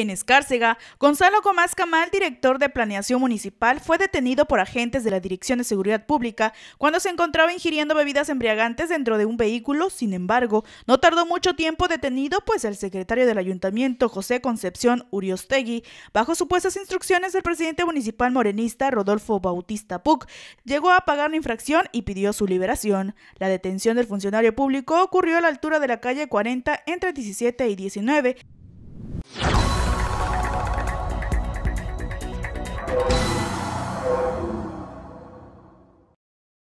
En Escárcega, Gonzalo Comás Camal, director de Planeación Municipal, fue detenido por agentes de la Dirección de Seguridad Pública cuando se encontraba ingiriendo bebidas embriagantes dentro de un vehículo. Sin embargo, no tardó mucho tiempo detenido, pues el secretario del ayuntamiento, José Concepción Uriostegui, bajo supuestas instrucciones del presidente municipal morenista Rodolfo Bautista Puc, llegó a pagar la infracción y pidió su liberación. La detención del funcionario público ocurrió a la altura de la calle 40 entre 17 y 19.